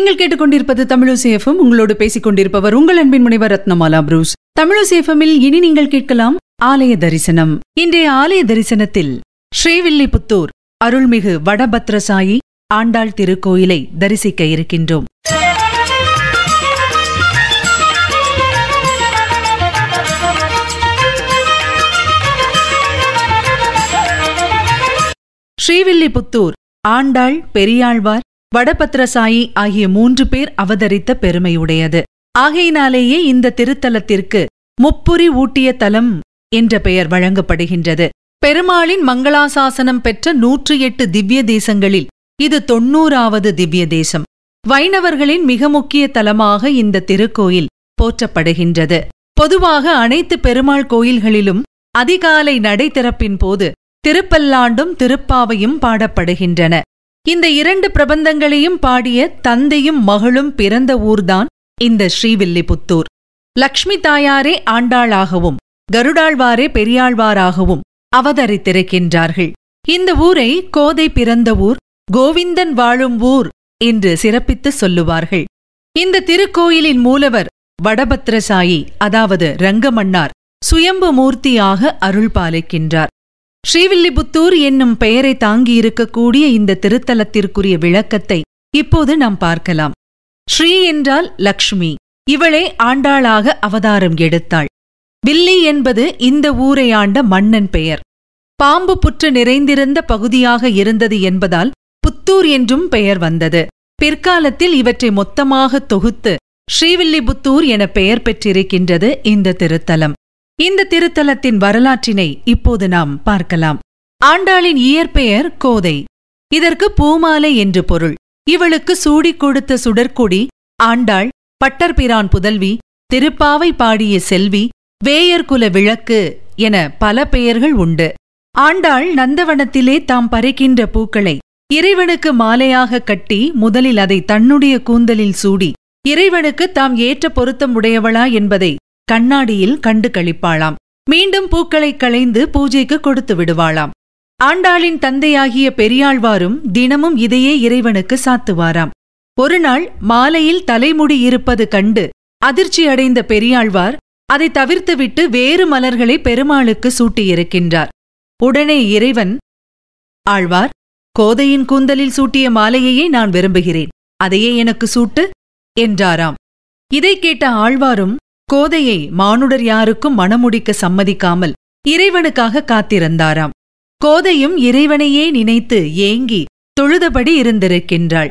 நீங்கள் கேட்டுக்கொண்டிருப்பது தமிழசேஃபம் உங்களோடு பேசிக் கொண்டிருப்பவர் உங்கள் அன்பின் முனைவர் ரத்னமாலா புரூஸ் தமிழசேஃபமில் இனி நீங்கள் கேட்கலாம் ஆலய தரிசனம் இன்றைய ஆலய தரிசனத்தில் ஸ்ரீவில்லிபுத்தூர் அருள்மிகு வடபத்ரசாயி ஆண்டாள் திருக்கோயிலை தரிசிக்க இருக்கின்றோம் ஸ்ரீவில்லிபுத்தூர் ஆண்டாள் பெரியாழ்வார் வடபத்ரசாயி ஆகிய மூன்று பேர் அவதரித்த பெருமையுடையது ஆகையினாலேயே இந்த திருத்தலத்திற்கு முப்புரி ஊட்டிய தலம் என்ற பெயர் வழங்கப்படுகின்றது பெருமாளின் மங்களாசாசனம் பெற்ற நூற்றி எட்டு திவ்ய தேசங்களில் இது தொன்னூறாவது திவ்ய தேசம் வைணவர்களின் மிக முக்கிய தலமாக இந்த திருக்கோயில் போற்றப்படுகின்றது பொதுவாக அனைத்து பெருமாள் கோயில்களிலும் அதிகாலை நடை திறப்பின் போது திருப்பல்லாண்டும் திருப்பாவையும் பாடப்படுகின்றன இந்த இரண்டு பிரபந்தங்களையும் பாடிய தந்தையும் மகளும் பிறந்த ஊர்தான் இந்த ஸ்ரீவில்லிபுத்தூர் லக்ஷ்மி தாயாரே ஆண்டாளாகவும் கருடாழ்வாரே பெரியாழ்வாராகவும் அவதரித்திருக்கின்றார்கள் இந்த ஊரை கோதை பிறந்த ஊர் கோவிந்தன் வாழும் ஊர் என்று சிறப்பித்து சொல்லுவார்கள் இந்த திருக்கோயிலின் மூலவர் வடபத்ரசாயி அதாவது ரங்கமன்னார் சுயம்பு மூர்த்தியாக அருள் பாலிக்கின்றார் ஸ்ரீவில்லிபுத்தூர் என்னும் பெயரை தாங்கியிருக்கக்கூடிய இந்த திருத்தலத்திற்குரிய விளக்கத்தை இப்போது நாம் பார்க்கலாம் ஸ்ரீ என்றால் லக்ஷ்மி இவளே ஆண்டாளாக அவதாரம் எடுத்தாள் வில்லி என்பது இந்த ஊரை ஆண்ட மன்னன் பெயர் பாம்பு புற்று நிறைந்திருந்த பகுதியாக இருந்தது என்பதால் புத்தூர் என்றும் பெயர் வந்தது பிற்காலத்தில் இவற்றை மொத்தமாக தொகுத்து ஸ்ரீவில்லிபுத்தூர் என பெயர் பெற்றிருக்கின்றது இந்த திருத்தலம் இந்த திருத்தலத்தின் வரலாற்றினை இப்போது நாம் பார்க்கலாம் ஆண்டாளின் இயற்பெயர் கோதை இதற்கு பூமாலை என்று பொருள் இவளுக்கு சூடி கொடுத்த சுடற்குடி ஆண்டாள் பட்டர்பிரான் புதல்வி திருப்பாவை பாடிய செல்வி வேயர்குல விளக்கு என பல பெயர்கள் உண்டு ஆண்டாள் நந்தவனத்திலே தாம் பறிக்கின்ற பூக்களை இறைவனுக்கு மாலையாக கட்டி முதலில் அதை தன்னுடைய கூந்தலில் சூடி இறைவனுக்கு தாம் ஏற்ற பொருத்தம் உடையவளா என்பதை கண்ணாடியில் கண்டு கழிப்பாளாம் மீண்டும் பூக்களை களைந்து பூஜைக்கு கொடுத்து விடுவாளாம் ஆண்டாளின் தந்தையாகிய பெரியாழ்வாரும் தினமும் இதையே இறைவனுக்கு சாத்துவாராம் ஒருநாள் மாலையில் தலைமுடி இருப்பது கண்டு அதிர்ச்சி அடைந்த பெரியாழ்வார் அதை தவிர்த்துவிட்டு வேறு மலர்களை பெருமாளுக்கு சூட்டியிருக்கின்றார் உடனே இறைவன் ஆழ்வார் கோதையின் கூந்தலில் சூட்டிய மாலையையே நான் விரும்புகிறேன் அதையே எனக்கு சூட்டு என்றாராம் இதை கேட்ட ஆழ்வாரும் கோதையை மானுடர் யாருக்கும் மணமுடிக்க சம்மதிக்காமல் இறைவனுக்காக காத்திருந்தாராம் கோதையும் இறைவனையே நினைத்து ஏங்கி தொழுதபடி இருந்திருக்கின்றாள்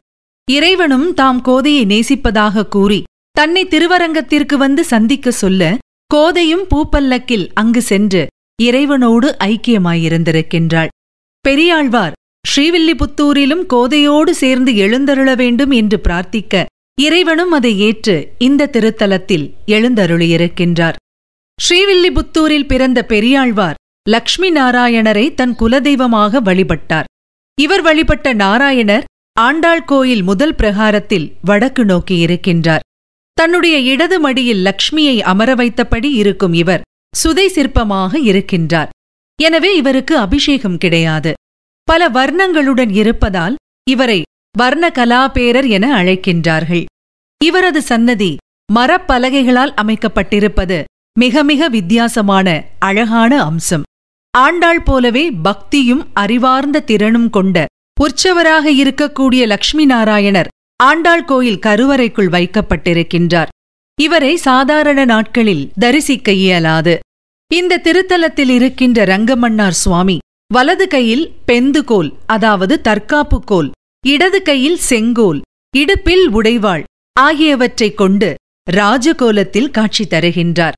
இறைவனும் தாம் கோதையை நேசிப்பதாக கூறி தன்னை திருவரங்கத்திற்கு வந்து சந்திக்க சொல்ல கோதையும் பூப்பல்லக்கில் அங்கு சென்று இறைவனோடு ஐக்கியமாயிருந்திருக்கின்றாள் பெரியாழ்வார் ஸ்ரீவில்லிபுத்தூரிலும் கோதையோடு சேர்ந்து எழுந்தருள வேண்டும் என்று பிரார்த்திக்க இறைவனும் அதை ஏற்று இந்த திருத்தலத்தில் எழுந்தருளியிருக்கின்றார் ஸ்ரீவில்லிபுத்தூரில் பிறந்த பெரியாழ்வார் லக்ஷ்மி நாராயணரை தன் குலதெய்வமாக வழிபட்டார் இவர் வழிபட்ட நாராயணர் ஆண்டாள் கோயில் முதல் பிரகாரத்தில் வடக்கு நோக்கி இருக்கின்றார் தன்னுடைய இடது மடியில் லக்ஷ்மியை அமர வைத்தபடி இருக்கும் இவர் சுதை சிற்பமாக இருக்கின்றார் எனவே இவருக்கு அபிஷேகம் கிடையாது பல வர்ணங்களுடன் இருப்பதால் இவரை வர்ண கலாபேரர் என அழைக்கின்றார்கள் இவரது சன்னதி மரப்பலகைகளால் அமைக்கப்பட்டிருப்பது மிக மிக வித்தியாசமான அழகான அம்சம் ஆண்டாள் போலவே பக்தியும் அறிவார்ந்த திறனும் கொண்ட உற்சவராக இருக்கக்கூடிய லக்ஷ்மி நாராயணர் ஆண்டாள் கோயில் கருவறைக்குள் வைக்கப்பட்டிருக்கின்றார் இவரை சாதாரண நாட்களில் தரிசிக்க இயலாது இந்த திருத்தலத்தில் இருக்கின்ற ரங்கமன்னார் சுவாமி வலது கையில் பெந்துகோல் அதாவது தற்காப்புக்கோல் இடது கையில் செங்கோல் இடுப்பில் உடைவாள் ஆகியவற்றைக் கொண்டு ராஜகோலத்தில் காட்சி தருகின்றார்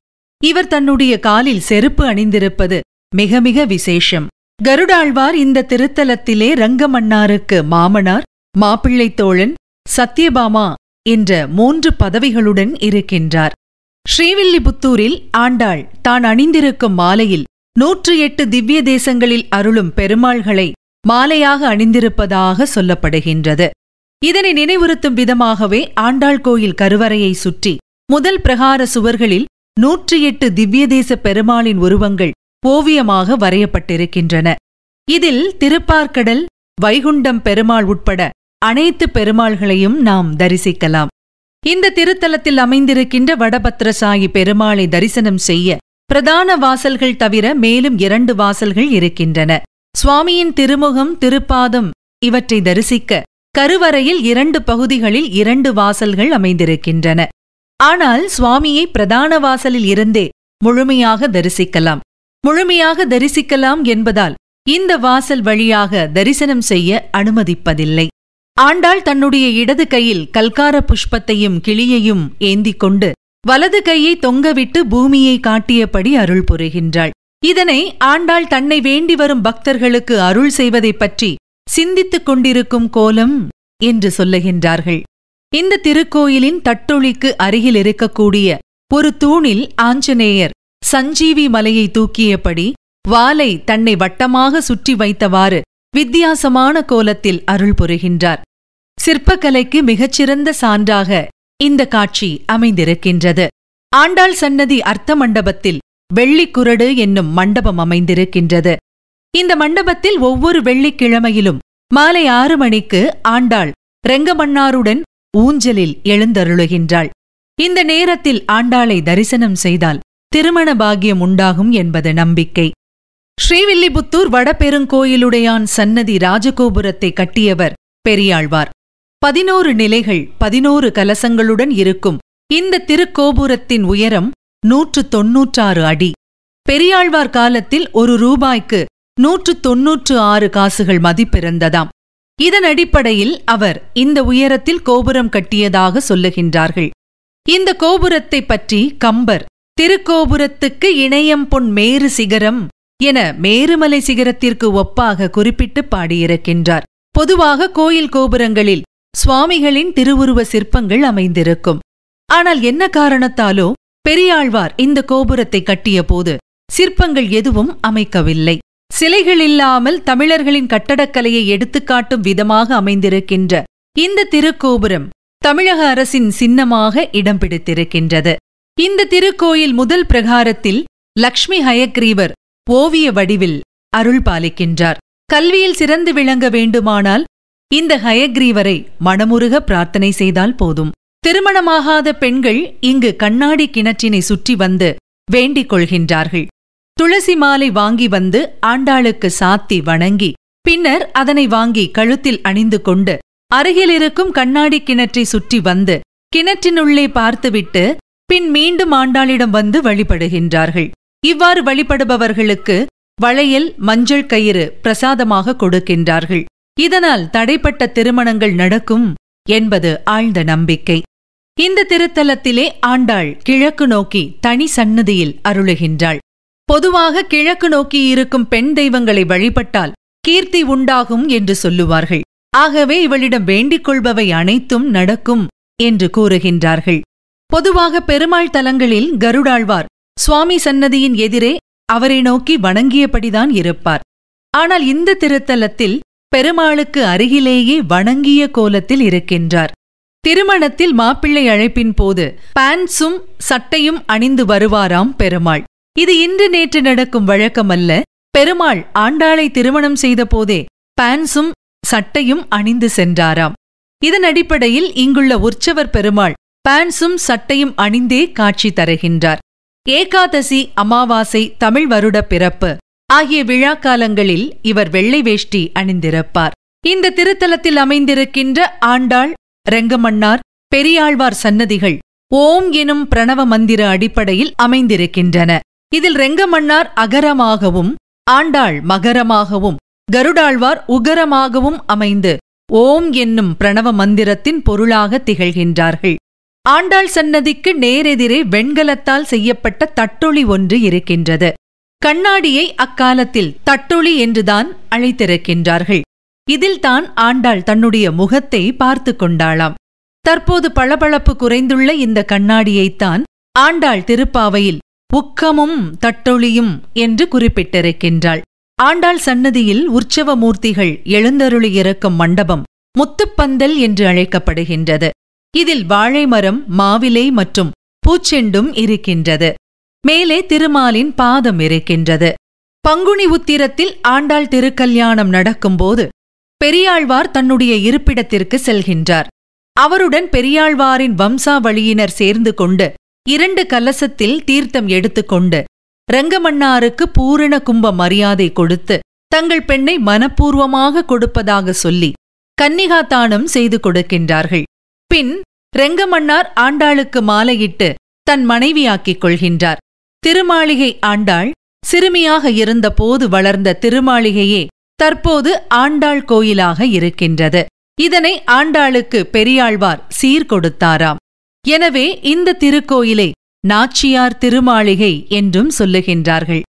இவர் தன்னுடைய காலில் செருப்பு அணிந்திருப்பது மிக மிக விசேஷம் கருடாழ்வார் இந்த திருத்தலத்திலே ரங்கமன்னாருக்கு மாமனார் மாப்பிள்ளை தோழன் சத்யபாமா என்ற மூன்று பதவிகளுடன் இருக்கின்றார் ஸ்ரீவில்லிபுத்தூரில் ஆண்டாள் தான் அணிந்திருக்கும் மாலையில் நூற்று எட்டு திவ்ய தேசங்களில் அருளும் பெருமாள்களை மாலையாக அணிந்திருப்பதாக சொல்லப்படுகின்றது இதனை நினைவுறுத்தும் விதமாகவே ஆண்டாள் கோயில் கருவறையை சுற்றி முதல் பிரகார சுவர்களில் நூற்றி எட்டு திவ்யதேச பெருமாளின் உருவங்கள் ஓவியமாக வரையப்பட்டிருக்கின்றன இதில் திருப்பார்க்கடல் வைகுண்டம் பெருமாள் உட்பட அனைத்து பெருமாள்களையும் நாம் தரிசிக்கலாம் இந்த திருத்தலத்தில் அமைந்திருக்கின்ற வடபத்ரசாயி பெருமாளை தரிசனம் செய்ய பிரதான வாசல்கள் தவிர மேலும் இரண்டு வாசல்கள் இருக்கின்றன சுவாமியின் திருமுகம் திருப்பாதம் இவற்றை தரிசிக்க கருவறையில் இரண்டு பகுதிகளில் இரண்டு வாசல்கள் அமைந்திருக்கின்றன ஆனால் சுவாமியை பிரதான வாசலில் இருந்தே முழுமையாக தரிசிக்கலாம் முழுமையாக தரிசிக்கலாம் என்பதால் இந்த வாசல் வழியாக தரிசனம் செய்ய அனுமதிப்பதில்லை ஆண்டாள் தன்னுடைய இடது கையில் கல்கார புஷ்பத்தையும் கிளியையும் ஏந்திக் கொண்டு வலது கையை தொங்கவிட்டு பூமியை காட்டியபடி அருள் புரிகின்றாள் இதனை ஆண்டாள் தன்னை வேண்டி வரும் பக்தர்களுக்கு அருள் செய்வதைப் பற்றி சிந்தித்துக் கொண்டிருக்கும் கோலம் என்று சொல்லுகின்றார்கள் இந்த திருக்கோயிலின் தட்டொழிக்கு அருகில் இருக்கக்கூடிய ஒரு தூணில் ஆஞ்சநேயர் சஞ்சீவி மலையை தூக்கியபடி வாலை தன்னை வட்டமாக சுற்றி வைத்தவாறு வித்தியாசமான கோலத்தில் அருள் புரிகின்றார் சிற்பக்கலைக்கு மிகச்சிறந்த சான்றாக இந்த காட்சி அமைந்திருக்கின்றது ஆண்டாள் சன்னதி அர்த்த மண்டபத்தில் வெள்ளிக்குரடு என்னும் மண்டபம் அமைந்திருக்கின்றது இந்த மண்டபத்தில் ஒவ்வொரு வெள்ளிக்கிழமையிலும் மாலை ஆறு மணிக்கு ஆண்டாள் ரெங்கமன்னாருடன் ஊஞ்சலில் எழுந்தருளுகின்றாள் இந்த நேரத்தில் ஆண்டாளை தரிசனம் செய்தால் திருமண பாகியம் உண்டாகும் என்பது நம்பிக்கை ஸ்ரீவில்லிபுத்தூர் வடபெருங்கோயிலுடையான் சன்னதி ராஜகோபுரத்தை கட்டியவர் பெரியாழ்வார் பதினோரு நிலைகள் பதினோரு கலசங்களுடன் இருக்கும் இந்த திருக்கோபுரத்தின் உயரம் நூற்று தொன்னூற்றாறு அடி பெரியாழ்வார் காலத்தில் ஒரு ரூபாய்க்கு நூற்று தொன்னூற்று ஆறு காசுகள் மதிப்பிருந்ததாம் இதன் அடிப்படையில் அவர் இந்த உயரத்தில் கோபுரம் கட்டியதாக சொல்லுகின்றார்கள் இந்த கோபுரத்தை பற்றி கம்பர் திருக்கோபுரத்துக்கு இணையம் பொன் மேரு சிகரம் என மேருமலை சிகரத்திற்கு ஒப்பாக குறிப்பிட்டு பாடியிருக்கின்றார் பொதுவாக கோயில் கோபுரங்களில் சுவாமிகளின் திருவுருவ சிற்பங்கள் அமைந்திருக்கும் ஆனால் என்ன காரணத்தாலோ பெரியாழ்வார் இந்த கோபுரத்தை கட்டிய போது சிற்பங்கள் எதுவும் அமைக்கவில்லை சிலைகள் இல்லாமல் தமிழர்களின் கட்டடக்கலையை எடுத்துக்காட்டும் விதமாக அமைந்திருக்கின்ற இந்த திருக்கோபுரம் தமிழக அரசின் சின்னமாக இடம் பிடித்திருக்கின்றது இந்த திருக்கோயில் முதல் பிரகாரத்தில் லக்ஷ்மி ஹயக்ரீவர் ஓவிய வடிவில் அருள் பாலிக்கின்றார் கல்வியில் சிறந்து விளங்க வேண்டுமானால் இந்த ஹயக்ரீவரை மனமுருக பிரார்த்தனை செய்தால் போதும் திருமணமாகாத பெண்கள் இங்கு கண்ணாடி கிணற்றினை சுற்றி வந்து வேண்டிக் கொள்கின்றார்கள் துளசி மாலை வாங்கி வந்து ஆண்டாளுக்கு சாத்தி வணங்கி பின்னர் அதனை வாங்கி கழுத்தில் அணிந்து கொண்டு அருகிலிருக்கும் கண்ணாடி கிணற்றை சுற்றி வந்து கிணற்றினுள்ளே பார்த்துவிட்டு பின் மீண்டும் ஆண்டாளிடம் வந்து வழிபடுகின்றார்கள் இவ்வாறு வழிபடுபவர்களுக்கு வளையல் மஞ்சள் கயிறு பிரசாதமாக கொடுக்கின்றார்கள் இதனால் தடைப்பட்ட திருமணங்கள் நடக்கும் என்பது ஆழ்ந்த நம்பிக்கை இந்த திருத்தலத்திலே ஆண்டாள் கிழக்கு நோக்கி தனி சன்னதியில் அருளுகின்றாள் பொதுவாக கிழக்கு நோக்கி இருக்கும் பெண் தெய்வங்களை வழிபட்டால் கீர்த்தி உண்டாகும் என்று சொல்லுவார்கள் ஆகவே இவளிடம் வேண்டிக் கொள்பவை அனைத்தும் நடக்கும் என்று கூறுகின்றார்கள் பொதுவாக பெருமாள் தலங்களில் கருடாழ்வார் சுவாமி சன்னதியின் எதிரே அவரை நோக்கி வணங்கியபடிதான் இருப்பார் ஆனால் இந்த திருத்தலத்தில் பெருமாளுக்கு அருகிலேயே வணங்கிய கோலத்தில் இருக்கின்றார் திருமணத்தில் மாப்பிள்ளை அழைப்பின் போது பேண்ட்ஸும் சட்டையும் அணிந்து வருவாராம் பெருமாள் இது இன்று நேற்று நடக்கும் வழக்கமல்ல பெருமாள் ஆண்டாளை திருமணம் செய்த போதே பேண்ட்ஸும் சட்டையும் அணிந்து சென்றாராம் இதன் அடிப்படையில் இங்குள்ள உற்சவர் பெருமாள் பேண்ட்ஸும் சட்டையும் அணிந்தே காட்சி தருகின்றார் ஏகாதசி அமாவாசை தமிழ் வருட பிறப்பு ஆகிய விழா காலங்களில் இவர் வெள்ளை வேஷ்டி அணிந்திருப்பார் இந்த திருத்தலத்தில் அமைந்திருக்கின்ற ஆண்டாள் ரெங்கமன்னார் பெரியாழ்வார் சன்னதிகள் ஓம் எனும் பிரணவ மந்திர அடிப்படையில் அமைந்திருக்கின்றன இதில் ரெங்கமன்னார் அகரமாகவும் ஆண்டாள் மகரமாகவும் கருடாழ்வார் உகரமாகவும் அமைந்து ஓம் என்னும் பிரணவ மந்திரத்தின் பொருளாக திகழ்கின்றார்கள் ஆண்டாள் சன்னதிக்கு நேரெதிரே வெண்கலத்தால் செய்யப்பட்ட தட்டொளி ஒன்று இருக்கின்றது கண்ணாடியை அக்காலத்தில் தட்டொளி என்றுதான் அழைத்திருக்கின்றார்கள் இதில்தான் ஆண்டாள் தன்னுடைய முகத்தை பார்த்து கொண்டாளாம் தற்போது பளபளப்பு குறைந்துள்ள இந்த கண்ணாடியைத்தான் ஆண்டாள் திருப்பாவையில் உக்கமும் தட்டொளியும் என்று குறிப்பிட்டிருக்கின்றாள் ஆண்டாள் சன்னதியில் எழுந்தருளி எழுந்தருளியிருக்கும் மண்டபம் முத்துப்பந்தல் என்று அழைக்கப்படுகின்றது இதில் வாழைமரம் மாவிலை மற்றும் பூச்செண்டும் இருக்கின்றது மேலே திருமாலின் பாதம் இருக்கின்றது பங்குனி உத்திரத்தில் ஆண்டாள் திருக்கல்யாணம் நடக்கும்போது பெரியாழ்வார் தன்னுடைய இருப்பிடத்திற்கு செல்கின்றார் அவருடன் பெரியாழ்வாரின் வம்சாவளியினர் சேர்ந்து கொண்டு இரண்டு கலசத்தில் தீர்த்தம் எடுத்துக்கொண்டு ரங்கமன்னாருக்கு பூரண கும்ப மரியாதை கொடுத்து தங்கள் பெண்ணை மனப்பூர்வமாக கொடுப்பதாக சொல்லி கன்னிகாத்தானம் செய்து கொடுக்கின்றார்கள் பின் ரெங்கமன்னார் ஆண்டாளுக்கு மாலையிட்டு தன் மனைவியாக்கிக் கொள்கின்றார் திருமாளிகை ஆண்டாள் சிறுமியாக இருந்தபோது வளர்ந்த திருமாளிகையே தற்போது ஆண்டாள் கோயிலாக இருக்கின்றது இதனை ஆண்டாளுக்கு பெரியாழ்வார் சீர்கொடுத்தாராம் எனவே இந்த திருக்கோயிலை நாச்சியார் திருமாளிகை என்றும் சொல்லுகின்றார்கள்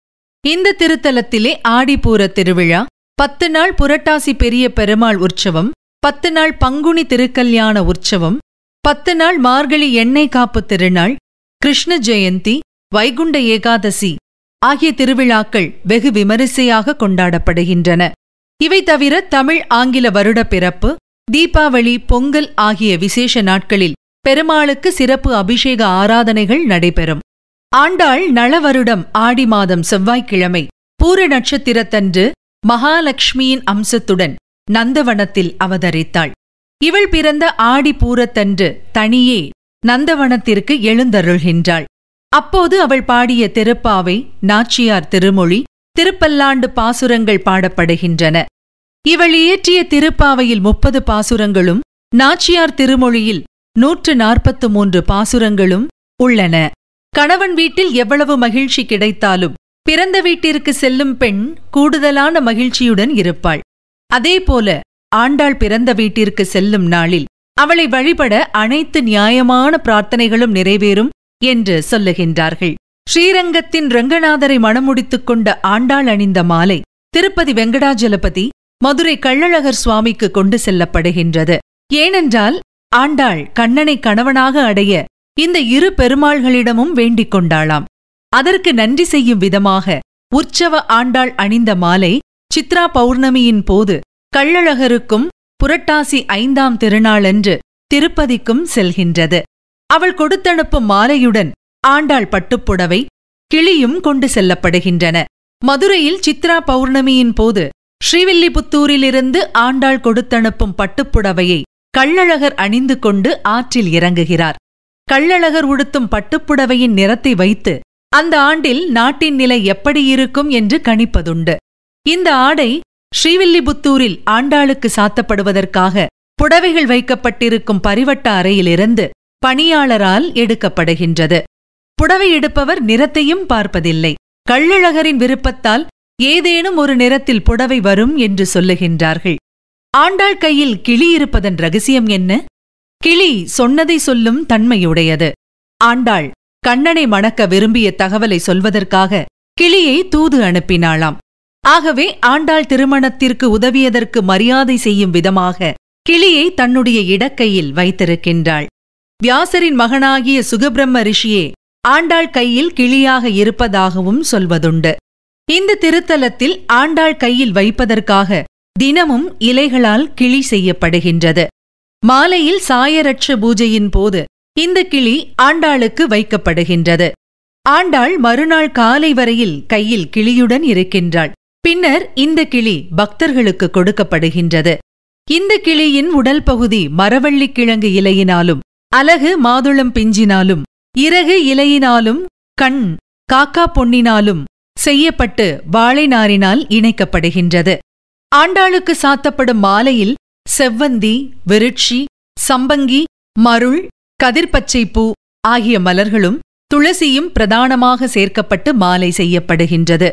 இந்த திருத்தலத்திலே ஆடிப்பூர திருவிழா பத்து நாள் புரட்டாசி பெரிய பெருமாள் உற்சவம் பத்து நாள் பங்குனி திருக்கல்யாண உற்சவம் பத்து நாள் மார்கழி எண்ணெய் காப்பு திருநாள் கிருஷ்ண ஜெயந்தி வைகுண்ட ஏகாதசி ஆகிய திருவிழாக்கள் வெகு விமரிசையாக கொண்டாடப்படுகின்றன இவை தவிர தமிழ் ஆங்கில வருட பிறப்பு தீபாவளி பொங்கல் ஆகிய விசேஷ நாட்களில் பெருமாளுக்கு சிறப்பு அபிஷேக ஆராதனைகள் நடைபெறும் ஆண்டாள் நளவருடம் ஆடி மாதம் செவ்வாய்க்கிழமை பூர நட்சத்திரத்தன்று மகாலட்சுமியின் அம்சத்துடன் நந்தவனத்தில் அவதரித்தாள் இவள் பிறந்த ஆடி பூரத்தன்று தனியே நந்தவனத்திற்கு எழுந்தருள்கின்றாள் அப்போது அவள் பாடிய திருப்பாவை நாச்சியார் திருமொழி திருப்பல்லாண்டு பாசுரங்கள் பாடப்படுகின்றன இவள் இயற்றிய திருப்பாவையில் முப்பது பாசுரங்களும் நாச்சியார் திருமொழியில் நூற்று நாற்பத்து மூன்று பாசுரங்களும் உள்ளன கணவன் வீட்டில் எவ்வளவு மகிழ்ச்சி கிடைத்தாலும் பிறந்த வீட்டிற்கு செல்லும் பெண் கூடுதலான மகிழ்ச்சியுடன் இருப்பாள் அதேபோல ஆண்டாள் பிறந்த வீட்டிற்கு செல்லும் நாளில் அவளை வழிபட அனைத்து நியாயமான பிரார்த்தனைகளும் நிறைவேறும் என்று சொல்லுகின்றார்கள் ஸ்ரீரங்கத்தின் ரங்கநாதரை மணமுடித்துக் கொண்ட ஆண்டாள் அணிந்த மாலை திருப்பதி வெங்கடாஜலபதி மதுரை கள்ளழகர் சுவாமிக்கு கொண்டு செல்லப்படுகின்றது ஏனென்றால் ஆண்டாள் கண்ணனை கணவனாக அடைய இந்த இரு பெருமாள்களிடமும் வேண்டிக் கொண்டாளாம் அதற்கு நன்றி செய்யும் விதமாக உற்சவ ஆண்டாள் அணிந்த மாலை சித்ரா பௌர்ணமியின் போது கள்ளழகருக்கும் புரட்டாசி ஐந்தாம் திருநாளன்று திருப்பதிக்கும் செல்கின்றது அவள் கொடுத்தனுப்பும் மாலையுடன் ஆண்டாள் பட்டுப்புடவை கிளியும் கொண்டு செல்லப்படுகின்றன மதுரையில் சித்ரா பௌர்ணமியின் போது ஸ்ரீவில்லிபுத்தூரிலிருந்து ஆண்டாள் கொடுத்தனுப்பும் பட்டுப்புடவையை கள்ளழகர் அணிந்து கொண்டு ஆற்றில் இறங்குகிறார் கள்ளழகர் உடுத்தும் பட்டுப்புடவையின் நிறத்தை வைத்து அந்த ஆண்டில் நாட்டின் நிலை எப்படி இருக்கும் என்று கணிப்பதுண்டு இந்த ஆடை ஸ்ரீவில்லிபுத்தூரில் ஆண்டாளுக்கு சாத்தப்படுவதற்காக புடவைகள் வைக்கப்பட்டிருக்கும் பரிவட்ட அறையிலிருந்து பணியாளரால் எடுக்கப்படுகின்றது புடவை எடுப்பவர் நிறத்தையும் பார்ப்பதில்லை கள்ளழகரின் விருப்பத்தால் ஏதேனும் ஒரு நிறத்தில் புடவை வரும் என்று சொல்லுகின்றார்கள் ஆண்டாள் கையில் கிளி இருப்பதன் ரகசியம் என்ன கிளி சொன்னதை சொல்லும் தன்மையுடையது ஆண்டாள் கண்ணனை மணக்க விரும்பிய தகவலை சொல்வதற்காக கிளியை தூது அனுப்பினாளாம் ஆகவே ஆண்டாள் திருமணத்திற்கு உதவியதற்கு மரியாதை செய்யும் விதமாக கிளியை தன்னுடைய இடக்கையில் வைத்திருக்கின்றாள் வியாசரின் மகனாகிய சுகபிரம்ம ரிஷியே ஆண்டாள் கையில் கிளியாக இருப்பதாகவும் சொல்வதுண்டு இந்த திருத்தலத்தில் ஆண்டாள் கையில் வைப்பதற்காக தினமும் இலைகளால் கிளி செய்யப்படுகின்றது மாலையில் சாயரட்ச பூஜையின் போது இந்த கிளி ஆண்டாளுக்கு வைக்கப்படுகின்றது ஆண்டாள் மறுநாள் காலை வரையில் கையில் கிளியுடன் இருக்கின்றாள் பின்னர் இந்த கிளி பக்தர்களுக்கு கொடுக்கப்படுகின்றது இந்த கிளியின் உடல் பகுதி மரவள்ளி கிழங்கு இலையினாலும் அலகு மாதுளம் பிஞ்சினாலும் இறகு இலையினாலும் கண் காக்கா பொன்னினாலும் செய்யப்பட்டு வாழைநாரினால் இணைக்கப்படுகின்றது ஆண்டாளுக்கு சாத்தப்படும் மாலையில் செவ்வந்தி விருட்சி சம்பங்கி மருள் கதிர்பச்சைப்பூ பூ ஆகிய மலர்களும் துளசியும் பிரதானமாக சேர்க்கப்பட்டு மாலை செய்யப்படுகின்றது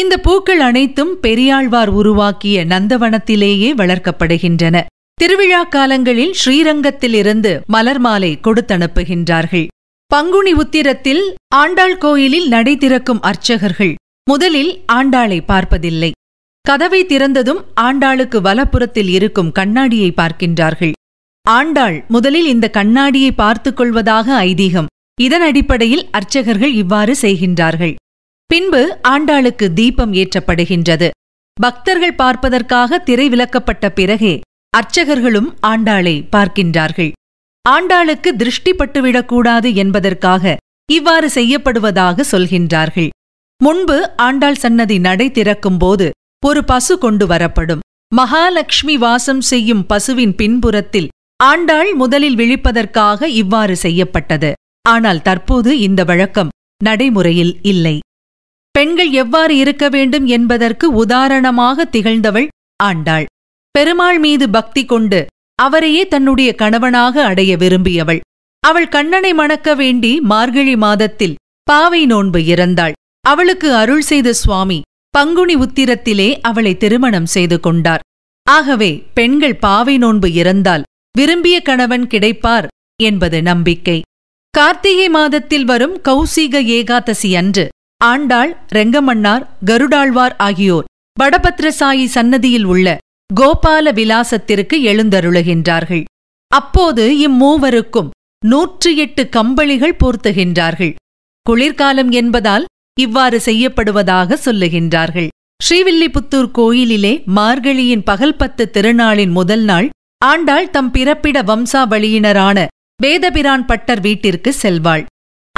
இந்த பூக்கள் அனைத்தும் பெரியாழ்வார் உருவாக்கிய நந்தவனத்திலேயே வளர்க்கப்படுகின்றன திருவிழா காலங்களில் ஸ்ரீரங்கத்திலிருந்து மலர் மாலை கொடுத்தனுப்புகின்றார்கள் பங்குனி உத்திரத்தில் ஆண்டாள் கோயிலில் நடை திறக்கும் அர்ச்சகர்கள் முதலில் ஆண்டாளை பார்ப்பதில்லை கதவை திறந்ததும் ஆண்டாளுக்கு வலப்புறத்தில் இருக்கும் கண்ணாடியை பார்க்கின்றார்கள் ஆண்டாள் முதலில் இந்த கண்ணாடியை பார்த்துக் கொள்வதாக ஐதீகம் இதன் அடிப்படையில் அர்ச்சகர்கள் இவ்வாறு செய்கின்றார்கள் பின்பு ஆண்டாளுக்கு தீபம் ஏற்றப்படுகின்றது பக்தர்கள் பார்ப்பதற்காக திரை விலக்கப்பட்ட பிறகே அர்ச்சகர்களும் ஆண்டாளை பார்க்கின்றார்கள் ஆண்டாளுக்கு திருஷ்டிப்பட்டுவிடக்கூடாது என்பதற்காக இவ்வாறு செய்யப்படுவதாக சொல்கின்றார்கள் முன்பு ஆண்டாள் சன்னதி நடை திறக்கும்போது ஒரு பசு கொண்டு வரப்படும் மகாலட்சுமி வாசம் செய்யும் பசுவின் பின்புறத்தில் ஆண்டாள் முதலில் விழிப்பதற்காக இவ்வாறு செய்யப்பட்டது ஆனால் தற்போது இந்த வழக்கம் நடைமுறையில் இல்லை பெண்கள் எவ்வாறு இருக்க வேண்டும் என்பதற்கு உதாரணமாக திகழ்ந்தவள் ஆண்டாள் பெருமாள் மீது பக்தி கொண்டு அவரையே தன்னுடைய கணவனாக அடைய விரும்பியவள் அவள் கண்ணனை மணக்க வேண்டி மார்கழி மாதத்தில் பாவை நோன்பு இறந்தாள் அவளுக்கு அருள் செய்த சுவாமி பங்குனி உத்திரத்திலே அவளை திருமணம் செய்து கொண்டார் ஆகவே பெண்கள் பாவை நோன்பு இறந்தால் விரும்பிய கணவன் கிடைப்பார் என்பது நம்பிக்கை கார்த்திகை மாதத்தில் வரும் கௌசீக ஏகாதசி அன்று ஆண்டாள் ரெங்கமன்னார் கருடாழ்வார் ஆகியோர் வடபத்ரசாயி சன்னதியில் உள்ள கோபால விலாசத்திற்கு எழுந்தருளுகின்றார்கள் அப்போது இம்மூவருக்கும் நூற்றி எட்டு கம்பளிகள் பூர்த்துகின்றார்கள் குளிர்காலம் என்பதால் இவ்வாறு செய்யப்படுவதாக சொல்லுகின்றார்கள் ஸ்ரீவில்லிபுத்தூர் கோயிலிலே மார்கழியின் பகல் பத்து திருநாளின் முதல் நாள் ஆண்டாள் தம் பிறப்பிட வம்சாவளியினரான வேதபிரான் பட்டர் வீட்டிற்கு செல்வாள்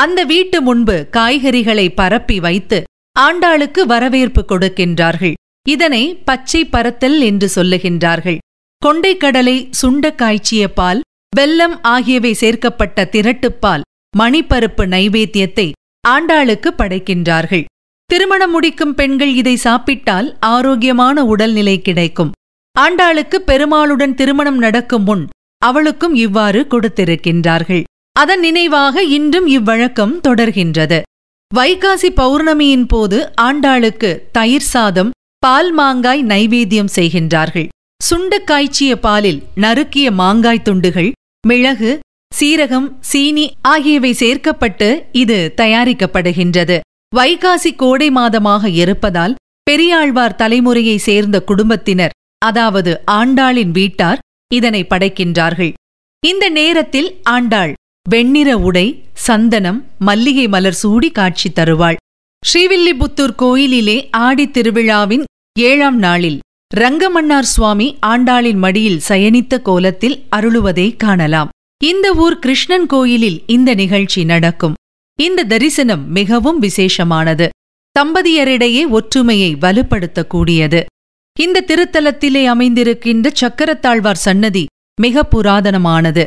அந்த வீட்டு முன்பு காய்கறிகளை பரப்பி வைத்து ஆண்டாளுக்கு வரவேற்பு கொடுக்கின்றார்கள் இதனை பச்சை பரத்தல் என்று சொல்லுகின்றார்கள் கொண்டைக்கடலை சுண்ட காய்ச்சிய பால் வெல்லம் ஆகியவை சேர்க்கப்பட்ட திரட்டுப்பால் மணிப்பருப்பு நைவேத்தியத்தை ஆண்டாளுக்கு படைக்கின்றார்கள் திருமணம் முடிக்கும் பெண்கள் இதை சாப்பிட்டால் ஆரோக்கியமான உடல்நிலை கிடைக்கும் ஆண்டாளுக்கு பெருமாளுடன் திருமணம் நடக்கும் முன் அவளுக்கும் இவ்வாறு கொடுத்திருக்கின்றார்கள் அதன் நினைவாக இன்றும் இவ்வழக்கம் தொடர்கின்றது வைகாசி பௌர்ணமியின் போது ஆண்டாளுக்கு தயிர் சாதம் பால் மாங்காய் நைவேத்தியம் செய்கின்றார்கள் சுண்ட காய்ச்சிய பாலில் நறுக்கிய மாங்காய் துண்டுகள் மிளகு சீரகம் சீனி ஆகியவை சேர்க்கப்பட்டு இது தயாரிக்கப்படுகின்றது வைகாசி கோடை மாதமாக இருப்பதால் பெரியாழ்வார் தலைமுறையை சேர்ந்த குடும்பத்தினர் அதாவது ஆண்டாளின் வீட்டார் இதனை படைக்கின்றார்கள் இந்த நேரத்தில் ஆண்டாள் வெண்ணிற உடை சந்தனம் மல்லிகை மலர் சூடி காட்சி தருவாள் ஸ்ரீவில்லிபுத்தூர் கோயிலிலே ஆடி திருவிழாவின் ஏழாம் நாளில் ரங்கமன்னார் சுவாமி ஆண்டாளின் மடியில் சயனித்த கோலத்தில் அருளுவதை காணலாம் இந்த ஊர் கிருஷ்ணன் கோயிலில் இந்த நிகழ்ச்சி நடக்கும் இந்த தரிசனம் மிகவும் விசேஷமானது தம்பதியரிடையே ஒற்றுமையை வலுப்படுத்தக்கூடியது இந்த திருத்தலத்திலே அமைந்திருக்கின்ற சக்கரத்தாழ்வார் சன்னதி மிக புராதனமானது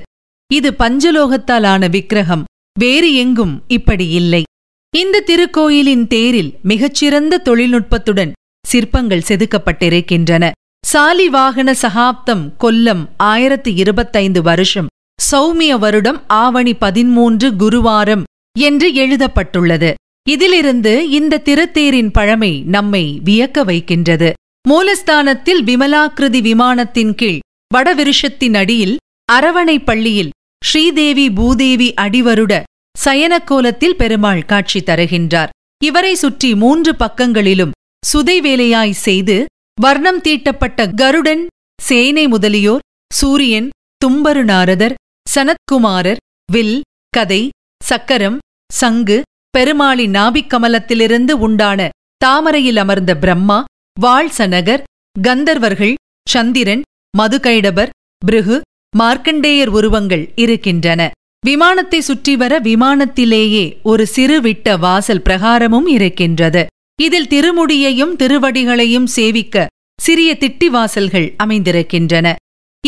இது பஞ்சலோகத்தால் ஆன விக்கிரகம் வேறு எங்கும் இப்படி இல்லை இந்த திருக்கோயிலின் தேரில் மிகச்சிறந்த தொழில்நுட்பத்துடன் சிற்பங்கள் செதுக்கப்பட்டிருக்கின்றன சாலி வாகன சகாப்தம் கொல்லம் ஆயிரத்தி இருபத்தைந்து வருஷம் சௌமிய வருடம் ஆவணி பதிமூன்று குருவாரம் என்று எழுதப்பட்டுள்ளது இதிலிருந்து இந்த திருத்தேரின் பழமை நம்மை வியக்க வைக்கின்றது மூலஸ்தானத்தில் விமலாக்கிருதி விமானத்தின் கீழ் வடவிருஷத்தின் அடியில் அரவணை பள்ளியில் ஸ்ரீதேவி பூதேவி அடிவருட சயனக்கோலத்தில் பெருமாள் காட்சி தருகின்றார் இவரை சுற்றி மூன்று பக்கங்களிலும் சுதை வேலையாய் செய்து வர்ணம் தீட்டப்பட்ட கருடன் சேனை முதலியோர் சூரியன் தும்பரு நாரதர் சனத்குமாரர் வில் கதை சக்கரம் சங்கு பெருமாளி நாபிக்கமலத்திலிருந்து உண்டான தாமரையில் அமர்ந்த பிரம்மா வாழ்சநகர் கந்தர்வர்கள் சந்திரன் மதுகைடபர் பிருகு மார்க்கண்டேயர் உருவங்கள் இருக்கின்றன விமானத்தை சுற்றி வர விமானத்திலேயே ஒரு சிறு விட்ட வாசல் பிரகாரமும் இருக்கின்றது இதில் திருமுடியையும் திருவடிகளையும் சேவிக்க சிறிய திட்டிவாசல்கள் அமைந்திருக்கின்றன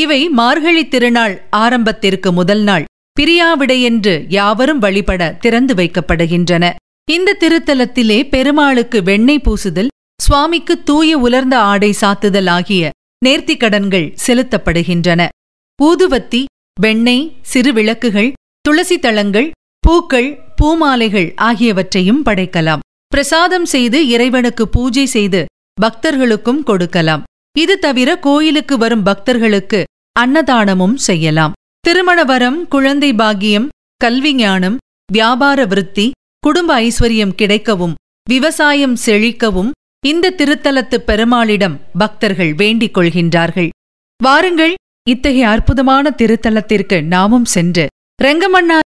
இவை மார்கழி திருநாள் ஆரம்பத்திற்கு முதல் நாள் பிரியாவிடையென்று யாவரும் வழிபட திறந்து வைக்கப்படுகின்றன இந்த திருத்தலத்திலே பெருமாளுக்கு வெண்ணெய் பூசுதல் சுவாமிக்கு தூய உலர்ந்த ஆடை சாத்துதல் ஆகிய நேர்த்திக்கடன்கள் செலுத்தப்படுகின்றன ஊதுவத்தி வெண்ணெய் சிறு விளக்குகள் துளசி தளங்கள் பூக்கள் பூமாலைகள் ஆகியவற்றையும் படைக்கலாம் பிரசாதம் செய்து இறைவனுக்கு பூஜை செய்து பக்தர்களுக்கும் கொடுக்கலாம் இது தவிர கோயிலுக்கு வரும் பக்தர்களுக்கு அன்னதானமும் செய்யலாம் திருமண வரம் குழந்தை பாகியம் ஞானம் வியாபார விருத்தி குடும்ப ஐஸ்வர்யம் கிடைக்கவும் விவசாயம் செழிக்கவும் இந்த திருத்தலத்து பெருமாளிடம் பக்தர்கள் வேண்டிக் கொள்கின்றார்கள் வாருங்கள் இத்தகைய அற்புதமான திருத்தலத்திற்கு நாமும் சென்று ரங்கமன்னா